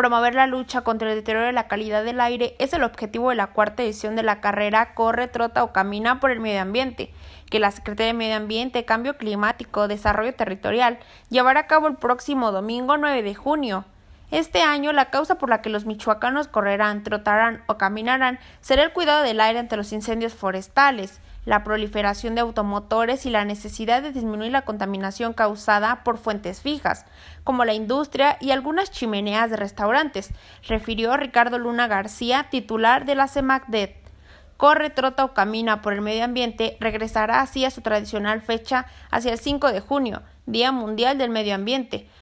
Promover la lucha contra el deterioro de la calidad del aire es el objetivo de la cuarta edición de la carrera Corre, Trota o Camina por el Medio Ambiente, que la Secretaría de Medio Ambiente, Cambio Climático, Desarrollo Territorial llevará a cabo el próximo domingo 9 de junio. Este año la causa por la que los michoacanos correrán, trotarán o caminarán será el cuidado del aire ante los incendios forestales, la proliferación de automotores y la necesidad de disminuir la contaminación causada por fuentes fijas, como la industria y algunas chimeneas de restaurantes, refirió Ricardo Luna García, titular de la CEMACDET corre, trota o camina por el medio ambiente, regresará así a su tradicional fecha hacia el 5 de junio, Día Mundial del Medio Ambiente,